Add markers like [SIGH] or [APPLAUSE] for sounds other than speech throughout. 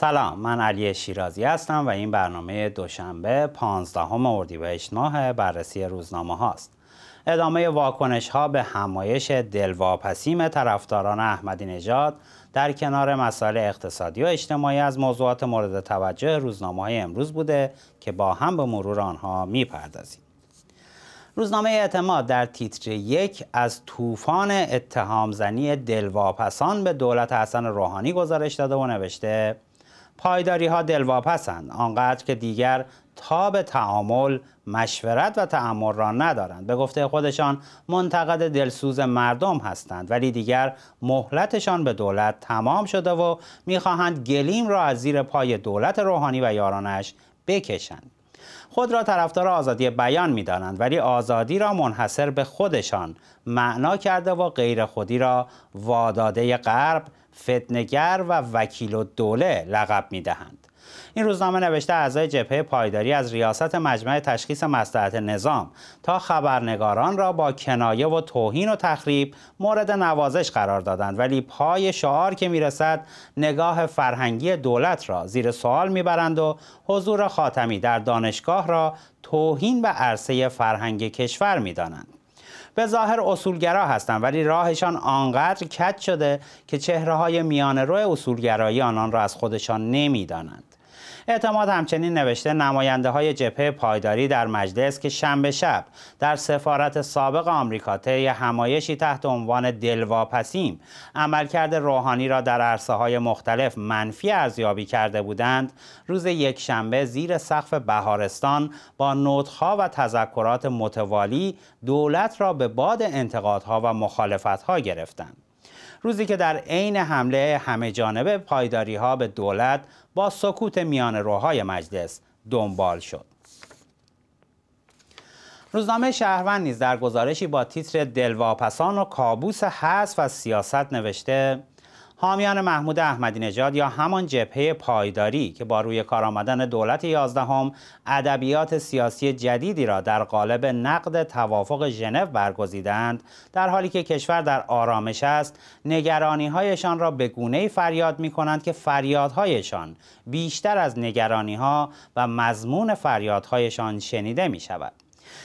سلام من علی شیرازی هستم و این برنامه دوشنبه 15 اردیبهشت ماه بررسی روزنامه هاست ادامه واکنش ها به همایش دلواپسیم طرفداران احمدی نژاد در کنار مسائل اقتصادی و اجتماعی از موضوعات مورد توجه روزنامه های امروز بوده که با هم به مرور آنها میپردازیم روزنامه اعتماد در تیتر یک از طوفان اتهامزنی دلواپسان به دولت حسن روحانی گزارش داده و نوشته پایداری ها دلواپسند آنقدر که دیگر تاب تعامل مشورت و تعمل را ندارند به گفته خودشان منتقد دلسوز مردم هستند ولی دیگر مهلتشان به دولت تمام شده و میخواهند گلیم را از زیر پای دولت روحانی و یارانش بکشند خود را طرفدار آزادی بیان میدانند ولی آزادی را منحصر به خودشان معنا کرده و غیر خودی را واداده غرب فتنگر و وکیل و دوله لقب دهند این روزنامه نوشته اعضای جبهه پایداری از ریاست مجمع تشخیص مصلحت نظام تا خبرنگاران را با کنایه و توهین و تخریب مورد نوازش قرار دادند ولی پای شعار که میرسد نگاه فرهنگی دولت را زیر سوال میبرند و حضور خاتمی در دانشگاه را توهین به عرصه فرهنگ کشور میدانند به ظاهر اصولگرا هستند ولی راهشان آنقدر کج شده که چهره های میان روی اصولگرایی آنان را از خودشان نمیدانند اعتماد همچنین نوشته نماینده های جبهه پایداری در مجلس که شنبه شب در سفارت سابق آمریکا طی همایشی تحت عنوان دلواپسیم عملکرد روحانی را در عرصه های مختلف منفی ارزیابی کرده بودند روز یک شنبه زیر سقف بهارستان با نوتها و تذکرات متوالی دولت را به باد انتقادها و مخالفتها گرفتند روزی که در عین حمله همه جانبه پایداری ها به دولت با سکوت میان روهای مجلس دنبال شد. روزنامه شهروند نیز در گزارشی با تیتر دلواپسان و کابوس حذف از سیاست نوشته حامیان محمود احمدی نژاد یا همان جبهه پایداری که با روی کار آمدن دولت یازدهم ادبیات سیاسی جدیدی را در قالب نقد توافق ژنو برگزیدند در حالی که کشور در آرامش است نگرانی هایشان را به گونه فریاد می کنند که فریادهایشان بیشتر از نگرانی ها و مضمون فریادهایشان شنیده می شود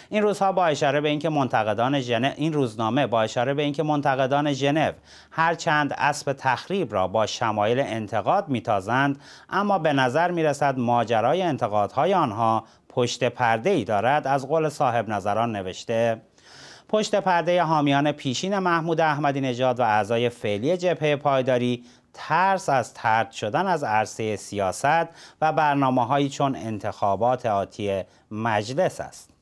این روزها با اشاره به اینکه منتقدان ژنو این روزنامه با اشاره به اینکه منتقدان ژنو هر چند اسب تخریب را با شمایل انتقاد میتازند اما به نظر میرسد ماجرای انتقادهای آنها پشت پرده ای دارد از قول صاحب نظران نوشته پشت پرده حامیان پیشین محمود احمدی نژاد و اعضای فعلی جبهه پایداری ترس از ترد شدن از عرصه سیاست و برنامه هایی چون انتخابات آتی مجلس است.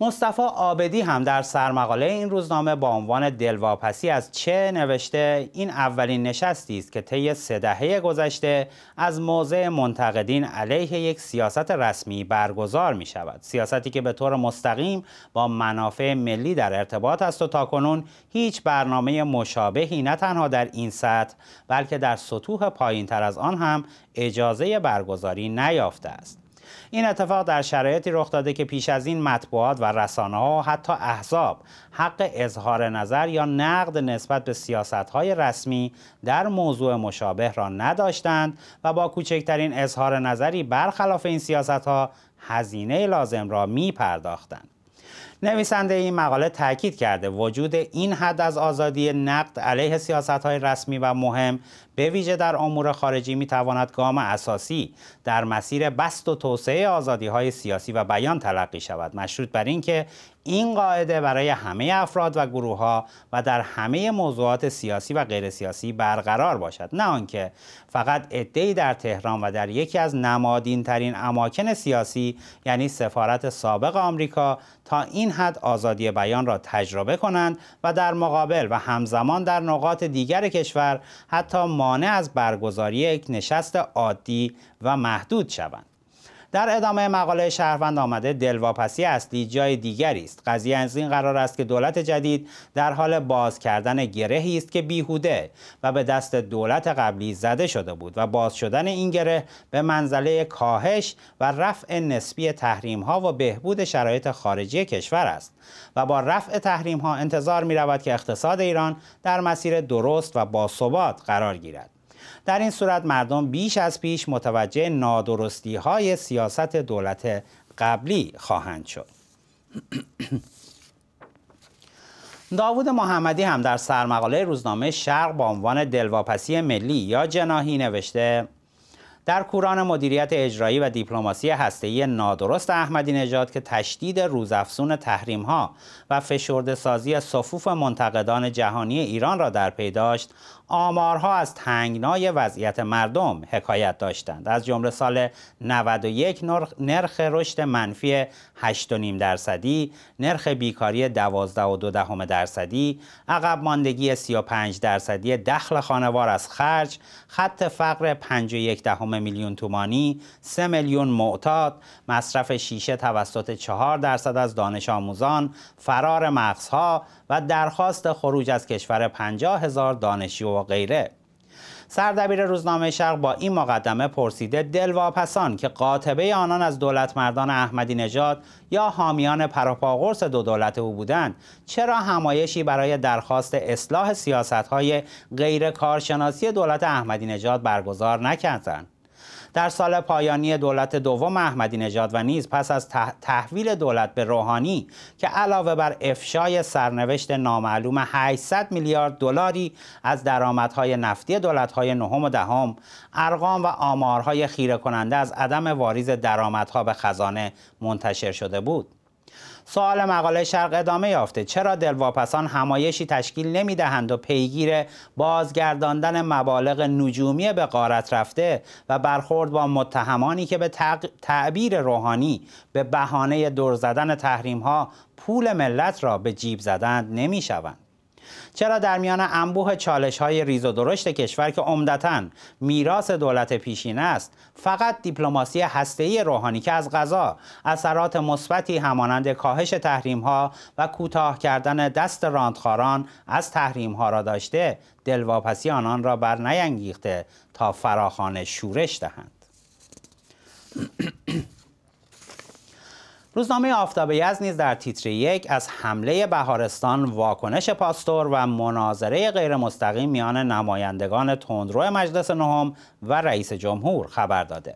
مصطفی آبدی هم در سرمقاله این روزنامه با عنوان دلواپسی از چه نوشته این اولین نشستی است که طی سه دهه گذشته از موضع منتقدین علیه یک سیاست رسمی برگزار می شود سیاستی که به طور مستقیم با منافع ملی در ارتباط است و تاکنون هیچ برنامه مشابهی نه تنها در این سطح بلکه در سطوح پایین تر از آن هم اجازه برگزاری نیافته است این اتفاق در شرایطی رخ داده که پیش از این مطبوعات و رسانه ها و حتی احزاب حق اظهار نظر یا نقد نسبت به سیاست های رسمی در موضوع مشابه را نداشتند و با کوچکترین اظهار نظری برخلاف این سیاست ها هزینه لازم را می پرداختند. نویسنده این مقاله تاکید کرده وجود این حد از آزادی نقد علیه سیاست های رسمی و مهم به ویژه در امور خارجی می تواند گام اساسی در مسیر بست و توسعه آزادی های سیاسی و بیان تلقی شود مشروط بر اینکه این قاعده برای همه افراد و گروه ها و در همه موضوعات سیاسی و غیر سیاسی برقرار باشد نه آنکه فقط عده‌ای در تهران و در یکی از نمادین ترین اماکن سیاسی یعنی سفارت سابق آمریکا تا این حد آزادی بیان را تجربه کنند و در مقابل و همزمان در نقاط دیگر کشور حتی مانع از برگزاری یک نشست عادی و محدود شوند در ادامه مقاله شهروند آمده دلواپسی اصلی جای دیگری است قضیه از این قرار است که دولت جدید در حال باز کردن گرهی است که بیهوده و به دست دولت قبلی زده شده بود و باز شدن این گره به منزله کاهش و رفع نسبی تحریم ها و بهبود شرایط خارجی کشور است و با رفع تحریم ها انتظار می رود که اقتصاد ایران در مسیر درست و باثبات قرار گیرد در این صورت مردم بیش از پیش متوجه نادرستی های سیاست دولت قبلی خواهند شد داوود محمدی هم در سرمقاله روزنامه شرق با عنوان دلواپسی ملی یا جناهی نوشته در کوران مدیریت اجرایی و دیپلماسی هسته‌ای نادرست احمدی نژاد که تشدید روزافزون تحریم‌ها و فشرده سازی صفوف منتقدان جهانی ایران را در پی داشت، آمارها از تنگنای وضعیت مردم حکایت داشتند. از جمله سال 91 نرخ رشد منفی 8.5 درصدی، نرخ بیکاری 12.2 درصدی، عقب ماندگی 35 درصدی دخل خانوار از خرج، خط فقر 51 دهم میلیون تومانی سه میلیون معتاد مصرف شیشه توسط چهار درصد از دانش آموزان فرار مغزها و درخواست خروج از کشور 50 هزار دانشجو و غیره سردبیر روزنامه شرق با این مقدمه پرسیده دلواپسان که قاطبه آنان از دولت مردان احمدی نژاد یا حامیان پروپاگورس دو دولت او بودند چرا همایشی برای درخواست اصلاح سیاست های غیر کارشناسی دولت احمدی نژاد برگزار نکردند در سال پایانی دولت دوم احمدی نژاد و نیز پس از تحویل دولت به روحانی که علاوه بر افشای سرنوشت نامعلوم 800 میلیارد دلاری از درآمدهای نفتی دولت‌های نهم و دهم ارقام و آمارهای خیره کننده از عدم واریز درآمدها به خزانه منتشر شده بود سوال مقاله شرق ادامه یافته چرا دلواپسان همایشی تشکیل نمیدهند و پیگیر بازگرداندن مبالغ نجومی به قارت رفته و برخورد با متهمانی که به تعبیر روحانی به بهانه دور زدن تحریم ها پول ملت را به جیب زدند نمی شوند. چرا در میان انبوه چالش های ریز و درشت کشور که عمدتا میراث دولت پیشین است فقط دیپلماسی هسته‌ای روحانی که از غذا اثرات مثبتی همانند کاهش تحریم ها و کوتاه کردن دست راندخاران از تحریم ها را داشته دلواپسی آنان را بر نینگیخته تا فراخانه شورش دهند روزنامه آفتاب یزد نیز در تیتر یک از حمله بهارستان واکنش پاستور و مناظره مستقیم میان نمایندگان تندرو مجلس نهم و رئیس جمهور خبر داده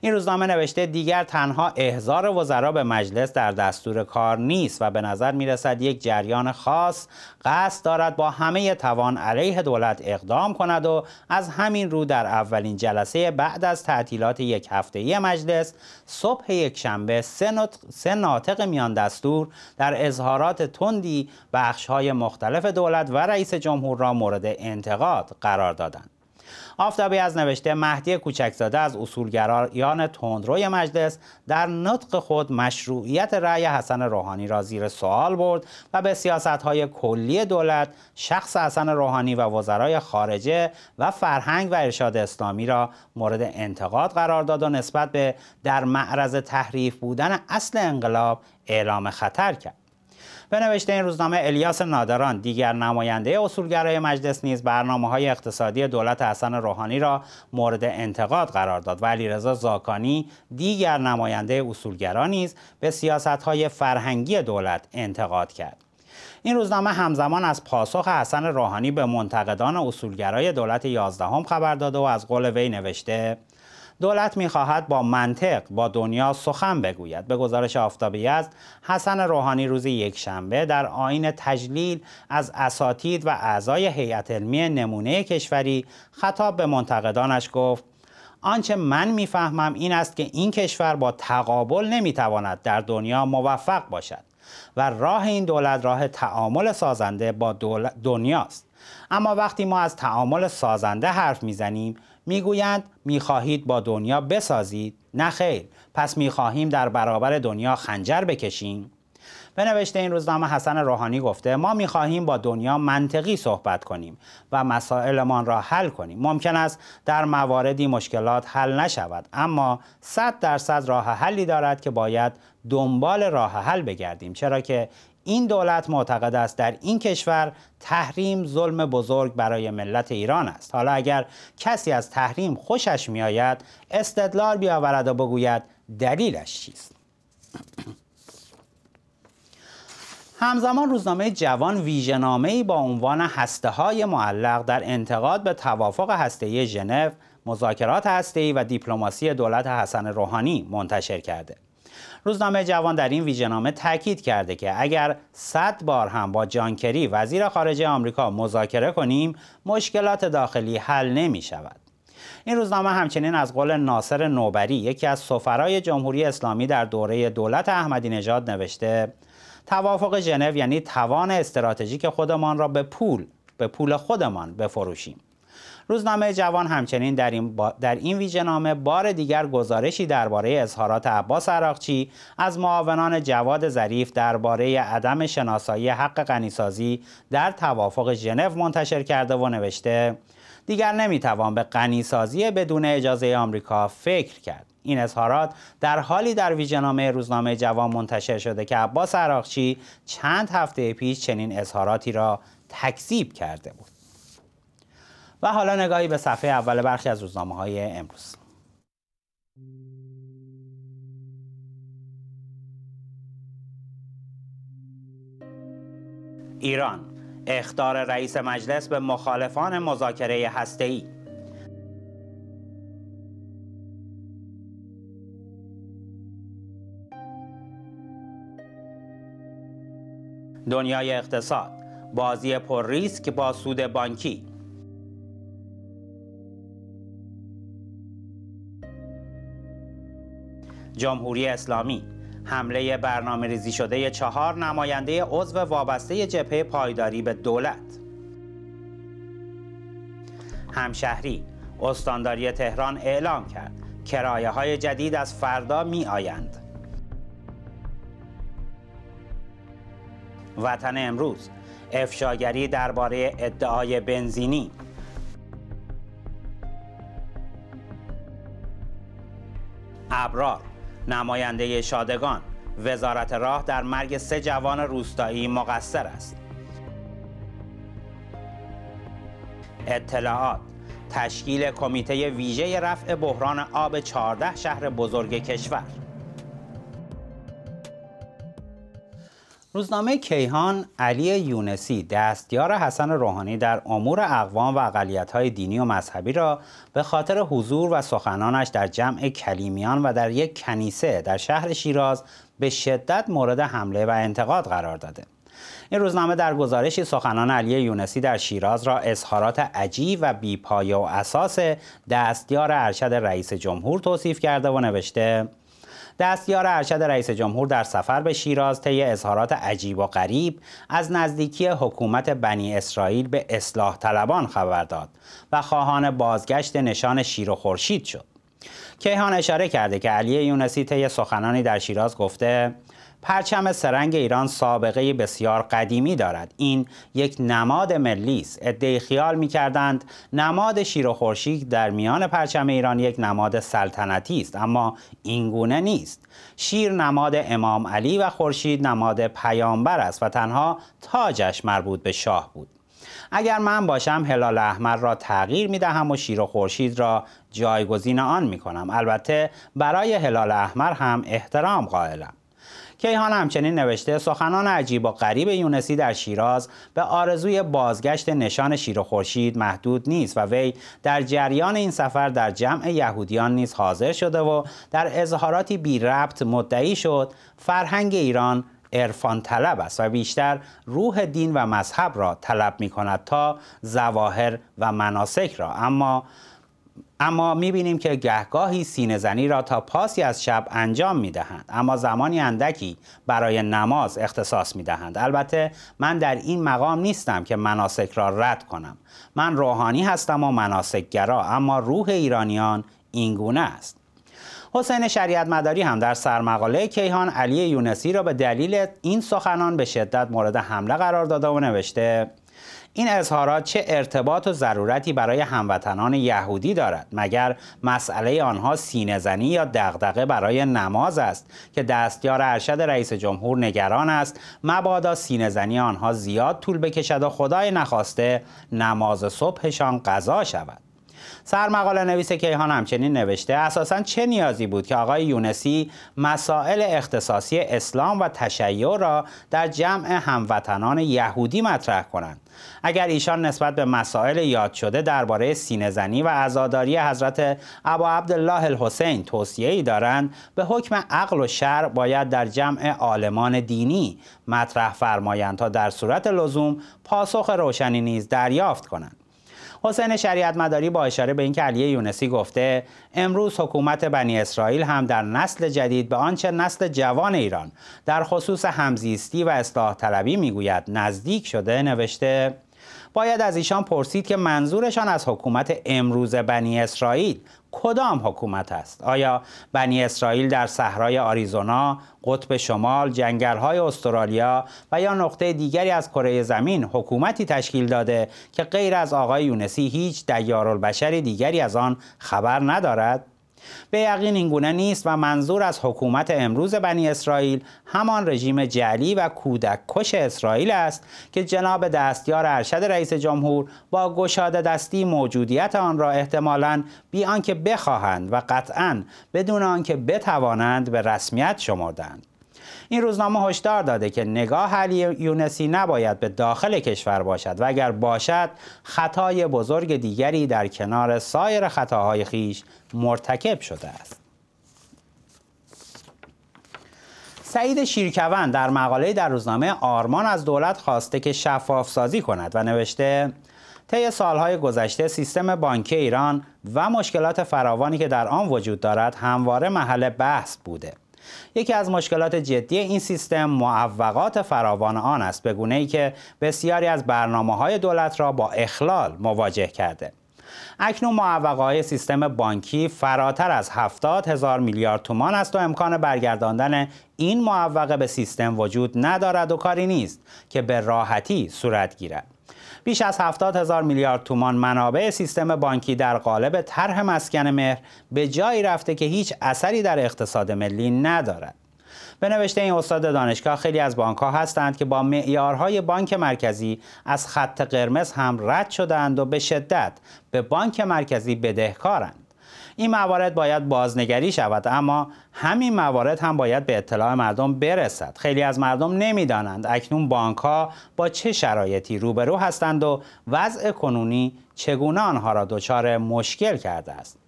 این روزنامه نوشته دیگر تنها احزار وزرا به مجلس در دستور کار نیست و به نظر می رسد یک جریان خاص قصد دارد با همه توان علیه دولت اقدام کند و از همین رو در اولین جلسه بعد از تعطیلات یک هفته ای مجلس صبح یک شنبه سه ناطق میان دستور در اظهارات تندی بخشهای مختلف دولت و رئیس جمهور را مورد انتقاد قرار دادند. آفتابی از نوشته مهدی کوچکزاده از اصولگرایان تندروی مجلس در نطق خود مشروعیت رأی حسن روحانی را زیر سوال برد و به های کلی دولت شخص حسن روحانی و وزرای خارجه و فرهنگ و ارشاد اسلامی را مورد انتقاد قرار داد و نسبت به در معرض تحریف بودن اصل انقلاب اعلام خطر کرد به نوشته این روزنامه الیاس نادران دیگر نماینده اصولگرای مجلس نیز برنامه های اقتصادی دولت حسن روحانی را مورد انتقاد قرار داد و علیرضا زاکانی دیگر نماینده اصولگرا نیز به سیاست های فرهنگی دولت انتقاد کرد این روزنامه همزمان از پاسخ حسن روحانی به منتقدان اصولگرای دولت یازدهم خبر داده و از قول وی نوشته دولت میخواهد با منطق با دنیا سخن بگوید به گزارش آفتابی از حسن روحانی روز شنبه در آین تجلیل از اساتید و اعضای هیئت علمی نمونه کشوری خطاب به منتقدانش گفت آنچه من میفهمم این است که این کشور با تقابل نمیتواند در دنیا موفق باشد و راه این دولت راه تعامل سازنده با دنیاست اما وقتی ما از تعامل سازنده حرف میزنیم میگویند میخواهید با دنیا بسازید نه خیر پس میخواهیم در برابر دنیا خنجر بکشیم به نوشته این روزنامه حسن روحانی گفته ما میخواهیم با دنیا منطقی صحبت کنیم و مسائلمان را حل کنیم ممکن است در مواردی مشکلات حل نشود اما 100 درصد راه حلی دارد که باید دنبال راه حل بگردیم چرا که این دولت معتقد است در این کشور تحریم ظلم بزرگ برای ملت ایران است حالا اگر کسی از تحریم خوشش میآید استدلال بیاورد و بگوید دلیلش چیست [CLEARS THROAT] همزمان روزنامه جوان ویژنامی با عنوان هسته های معلق در انتقاد به توافق هسته ژنو مذاکرات ای و دیپلماسی دولت حسن روحانی منتشر کرده روزنامه جوان در این ویژنامه تاکید کرده که اگر صد بار هم با جانکری وزیر خارجه آمریکا مذاکره کنیم مشکلات داخلی حل نمی شود. این روزنامه همچنین از قول ناصر نوبری یکی از سفرای جمهوری اسلامی در دوره دولت احمدی نژاد نوشته توافق ژنو یعنی توان استراتژیک خودمان را به پول به پول خودمان بفروشیم روزنامه جوان همچنین در این, با در این ویژه نامه بار دیگر گزارشی درباره اظهارات عباس عراقچی از معاونان جواد ظریف درباره عدم شناسایی حق غنیسازی در توافق ژنو منتشر کرده و نوشته دیگر نمیتوان به غنیسازی بدون اجازه آمریکا فکر کرد این اظهارات در حالی در ویژنامه روزنامه جوان منتشر شده که عباس عراقچی چند هفته پیش چنین اظهاراتی را تکذیب کرده بود و حالا نگاهی به صفحه اول برخی از روزنامه های امروز ایران اختار رئیس مجلس به مخالفان مذاکره هسته‌ای دنیای اقتصاد بازی پر ریسک با سود بانکی جمهوری اسلامی حمله برنامه ریزی شده چهار نماینده عضو وابسته جبهه پایداری به دولت همشهری استانداری تهران اعلام کرد کرایه های جدید از فردا می آیند وطن امروز افشاگری درباره ادعای بنزینی ابرار نماینده شادگان وزارت راه در مرگ سه جوان روستایی مقصر است اطلاعات تشکیل کمیته ویژه رفع بحران آب 14 شهر بزرگ کشور روزنامه کیهان علی یونسی دستیار حسن روحانی در امور اقوام و اقلیت‌های دینی و مذهبی را به خاطر حضور و سخنانش در جمع کلیمیان و در یک کنیسه در شهر شیراز به شدت مورد حمله و انتقاد قرار داده. این روزنامه در گزارشی سخنان علی یونسی در شیراز را اظهارات عجیب و بیپایه و اساس دستیار ارشد رئیس جمهور توصیف کرده و نوشته دستیار ارشد رئیس جمهور در سفر به شیراز طی اظهارات عجیب و غریب از نزدیکی حکومت بنی اسرائیل به اصلاح طلبان خبر داد و خواهان بازگشت نشان شیر و خورشید شد کیهان اشاره کرده که علی یونسی طی سخنانی در شیراز گفته پرچم سرنگ ایران سابقه بسیار قدیمی دارد این یک نماد ملی است عدهای خیال میکردند نماد شیر و خورشید در میان پرچم ایران یک نماد سلطنتی است اما اینگونه نیست شیر نماد امام علی و خورشید نماد پیامبر است و تنها تاجش مربوط به شاه بود اگر من باشم هلال احمر را تغییر می دهم و شیر و خورشید را جایگزین آن می کنم البته برای هلال احمر هم احترام قائلم کیهان همچنین نوشته سخنان عجیب و غریب یونسی در شیراز به آرزوی بازگشت نشان شیر و خورشید محدود نیست و وی در جریان این سفر در جمع یهودیان نیز حاضر شده و در اظهاراتی بی ربط مدعی شد فرهنگ ایران عرفان طلب است و بیشتر روح دین و مذهب را طلب می کند تا زواهر و مناسک را اما اما میبینیم که گهگاهی سینزنی را تا پاسی از شب انجام میدهند اما زمانی اندکی برای نماز اختصاص میدهند البته من در این مقام نیستم که مناسک را رد کنم من روحانی هستم و مناسک گرا اما روح ایرانیان اینگونه است حسین شریعت مداری هم در سرمقاله کیهان علی یونسی را به دلیل این سخنان به شدت مورد حمله قرار داده و نوشته این اظهارات چه ارتباط و ضرورتی برای هموطنان یهودی دارد مگر مسئله آنها سینهزنی یا دغدغه برای نماز است که دستیار ارشد رئیس جمهور نگران است مبادا سینهزنی آنها زیاد طول بکشد و خدای نخواسته نماز صبحشان قضا شود سرمقاله نویس کیهان همچنین نوشته اساسا چه نیازی بود که آقای یونسی مسائل اختصاصی اسلام و تشیع را در جمع هموطنان یهودی مطرح کنند اگر ایشان نسبت به مسائل یاد شده درباره سینزنی و عزاداری حضرت ابا عبدالله الحسین توصیه دارند به حکم عقل و شر باید در جمع عالمان دینی مطرح فرمایند تا در صورت لزوم پاسخ روشنی نیز دریافت کنند حسین شریعت مداری با اشاره به اینکه علی یونسی گفته امروز حکومت بنی اسرائیل هم در نسل جدید به آنچه نسل جوان ایران در خصوص همزیستی و اصلاح طلبی میگوید نزدیک شده نوشته باید از ایشان پرسید که منظورشان از حکومت امروز بنی اسرائیل کدام حکومت است آیا بنی اسرائیل در صحرای آریزونا قطب شمال جنگل‌های استرالیا و یا نقطه دیگری از کره زمین حکومتی تشکیل داده که غیر از آقای یونسی هیچ دیارالبشر دیگری از آن خبر ندارد به یقین این گونه نیست و منظور از حکومت امروز بنی اسرائیل همان رژیم جعلی و کودک کش اسرائیل است که جناب دستیار ارشد رئیس جمهور با گشاده دستی موجودیت آن را احتمالاً بی آنکه بخواهند و قطعا بدون آنکه بتوانند به رسمیت شمردند این روزنامه هشدار داده که نگاه علی یونسی نباید به داخل کشور باشد و اگر باشد خطای بزرگ دیگری در کنار سایر خطاهای خیش مرتکب شده است سعید شیرکوان در مقاله در روزنامه آرمان از دولت خواسته که شفاف سازی کند و نوشته طی سالهای گذشته سیستم بانک ایران و مشکلات فراوانی که در آن وجود دارد همواره محل بحث بوده یکی از مشکلات جدی این سیستم معوقات فراوان آن است به گونه ای که بسیاری از برنامه های دولت را با اخلال مواجه کرده اکنون معوقه های سیستم بانکی فراتر از 70 هزار میلیارد تومان است و امکان برگرداندن این معوقه به سیستم وجود ندارد و کاری نیست که به راحتی صورت گیرد بیش از 70 هزار میلیارد تومان منابع سیستم بانکی در قالب طرح مسکن مهر به جایی رفته که هیچ اثری در اقتصاد ملی ندارد. به نوشته این استاد دانشگاه خیلی از بانک ها هستند که با معیارهای بانک مرکزی از خط قرمز هم رد شدند و به شدت به بانک مرکزی بدهکارند. این موارد باید بازنگری شود اما همین موارد هم باید به اطلاع مردم برسد خیلی از مردم نمیدانند اکنون بانک ها با چه شرایطی روبرو هستند و وضع کنونی چگونه آنها را دچار مشکل کرده است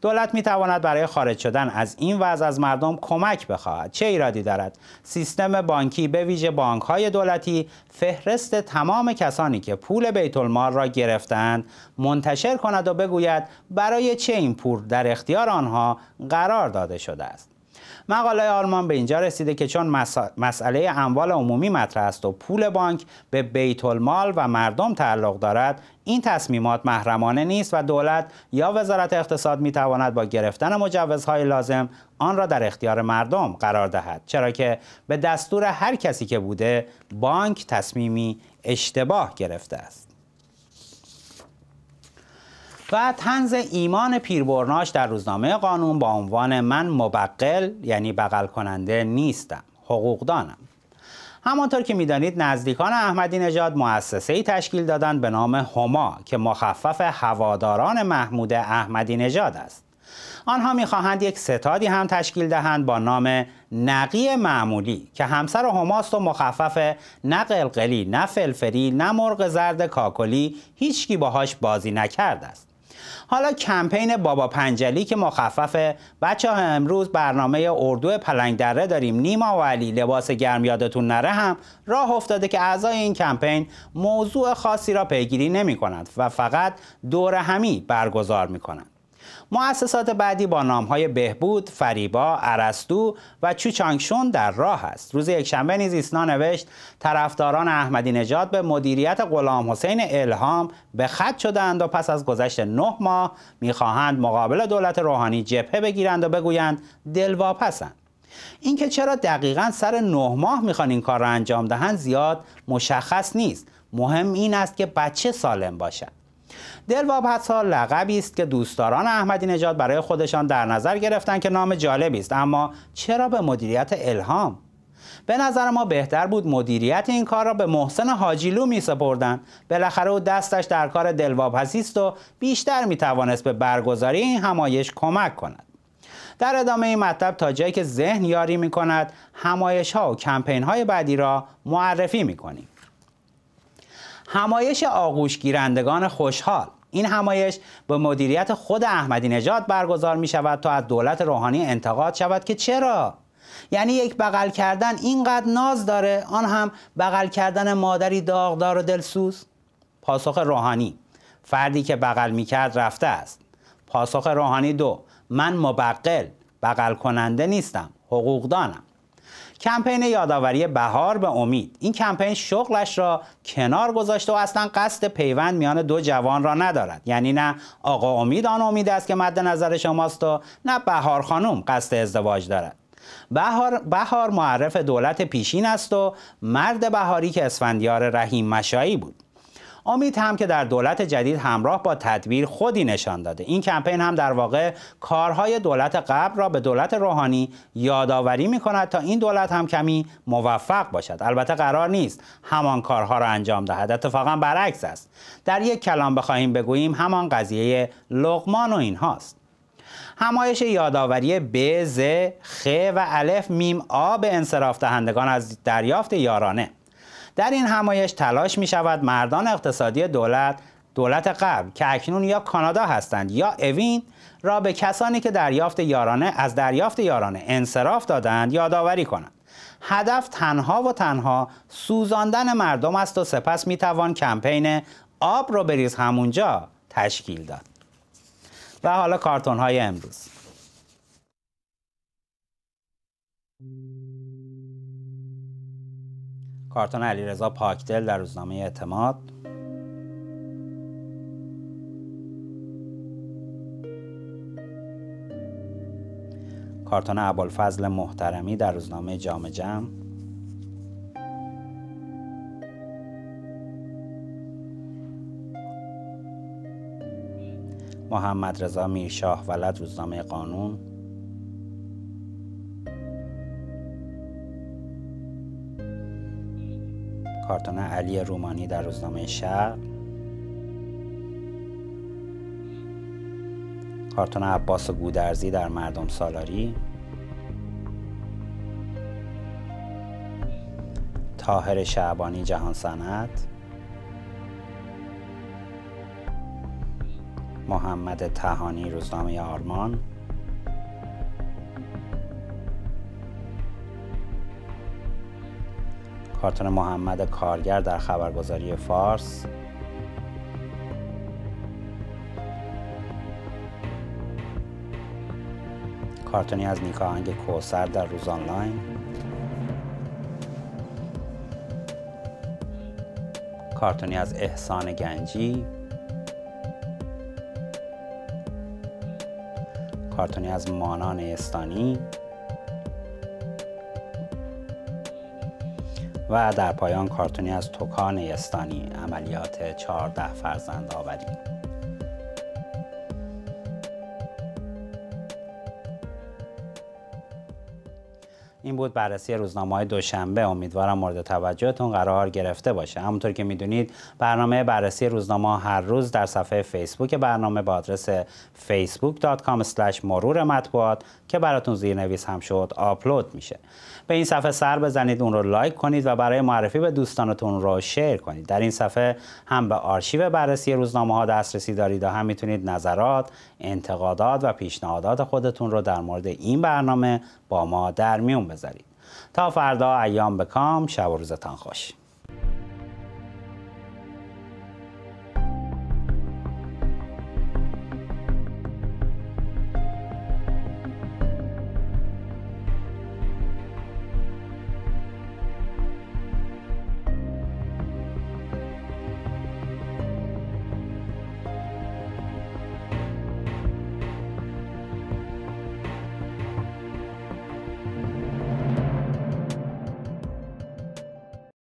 دولت می تواند برای خارج شدن از این وضع از مردم کمک بخواهد چه ایرادی دارد سیستم بانکی به ویژه بانک های دولتی فهرست تمام کسانی که پول بیت المال را گرفتند منتشر کند و بگوید برای چه این پول در اختیار آنها قرار داده شده است مقاله آلمان به اینجا رسیده که چون مسئله اموال عمومی مطرح است و پول بانک به بیت المال و مردم تعلق دارد این تصمیمات محرمانه نیست و دولت یا وزارت اقتصاد می تواند با گرفتن مجوزهای لازم آن را در اختیار مردم قرار دهد چرا که به دستور هر کسی که بوده بانک تصمیمی اشتباه گرفته است و تنز ایمان پیربرناش در روزنامه قانون با عنوان من مبقل یعنی بغل کننده نیستم حقوقدانم همانطور که میدانید نزدیکان احمدی نژاد مؤسسه ای تشکیل دادن به نام هما که مخفف هواداران محمود احمدی نژاد است آنها میخواهند یک ستادی هم تشکیل دهند با نام نقی معمولی که همسر هماست و مخفف نه قلقلی نه فلفری نه مرغ زرد کاکلی هیچکی باهاش بازی نکرده است حالا کمپین بابا پنجلی که مخففه بچه ها امروز برنامه اردو پلنگ دره داریم نیما و علی لباس گرم یادتون نره هم راه افتاده که اعضای این کمپین موضوع خاصی را پیگیری نمی کند و فقط دور همی برگزار می کنند مؤسسات بعدی با نام های بهبود، فریبا، عرستو و چوچانگشون در راه است. روز یکشنبه نیز ایسنا نوشت طرفداران احمدی نژاد به مدیریت غلام حسین الهام به خط شدند و پس از گذشت نه ماه میخواهند مقابل دولت روحانی جبهه بگیرند و بگویند دلواپسند. اینکه چرا دقیقا سر نه ماه میخوان این کار را انجام دهند زیاد مشخص نیست مهم این است که بچه سالم باشد دلواب لقبی است که دوستداران احمدی نژاد برای خودشان در نظر گرفتند که نام جالبی است اما چرا به مدیریت الهام به نظر ما بهتر بود مدیریت این کار را به محسن حاجیلو می سپردن بالاخره او دستش در کار دلواپسی است و بیشتر می توانست به برگزاری این همایش کمک کند در ادامه این مطلب تا جایی که ذهن یاری می کند همایش ها و کمپین های بعدی را معرفی می کنیم همایش گیرندگان خوشحال این همایش به مدیریت خود احمدی نژاد برگزار می شود تا از دولت روحانی انتقاد شود که چرا یعنی یک بغل کردن اینقدر ناز داره آن هم بغل کردن مادری داغدار و دلسوز پاسخ روحانی فردی که بغل می کرد رفته است پاسخ روحانی دو من مبقل بغل کننده نیستم حقوقدانم کمپین یادآوری بهار به امید این کمپین شغلش را کنار گذاشته و اصلا قصد پیوند میان دو جوان را ندارد یعنی نه آقا امید آن امید است که مد نظر شماست و نه بهار خانم قصد ازدواج دارد بهار, بهار معرف دولت پیشین است و مرد بهاری که اسفندیار رحیم مشایی بود امید هم که در دولت جدید همراه با تدبیر خودی نشان داده این کمپین هم در واقع کارهای دولت قبل را به دولت روحانی یادآوری می کند تا این دولت هم کمی موفق باشد البته قرار نیست همان کارها را انجام دهد اتفاقا برعکس است در یک کلام بخواهیم بگوییم همان قضیه لغمان و اینهاست همایش یادآوری ب، ز، خ و الف میم آ به انصراف دهندگان از دریافت یارانه در این همایش تلاش می شود مردان اقتصادی دولت دولت قبل که اکنون یا کانادا هستند یا اوین را به کسانی که دریافت یارانه از دریافت یارانه انصراف دادند یادآوری کنند هدف تنها و تنها سوزاندن مردم است و سپس می توان کمپین آب رو بریز همونجا تشکیل داد و حالا کارتون های امروز کارتون علیرضا پاکدل در روزنامه اعتماد کارتون ابوالفضل محترمی در روزنامه جام جم محمد رضا میرشاه ولد روزنامه قانون کارتون علی رومانی در روزنامه شهر کارتون عباس گودرزی در مردم سالاری تاهر شعبانی جهان سنت محمد تهانی روزنامه آرمان کارتون محمد کارگر در خبرگزاری فارس کارتونی از نیکا هنگ کوسر در روز آنلاین کارتونی از احسان گنجی کارتونی از مانان استانی و در پایان کارتونی از توکان یستانی عملیات 14 فرزند آوری بود بررسی روزنامه های دوشنبه امیدوارم مورد توجهتون قرار گرفته باشه همونطور که میدونید برنامه بررسی روزنامه هر روز در صفحه فیسبوک برنامه با آدرس facebook.com مرور مطبوعات که براتون زیرنویس هم شد آپلود میشه به این صفحه سر بزنید اون رو لایک کنید و برای معرفی به دوستانتون رو شیر کنید در این صفحه هم به آرشیو بررسی روزنامه ها دسترسی دارید و هم میتونید نظرات انتقادات و پیشنهادات خودتون رو در مورد این برنامه با ما در میون بزنید. تا فردا ایام کام شب و روزتان خوش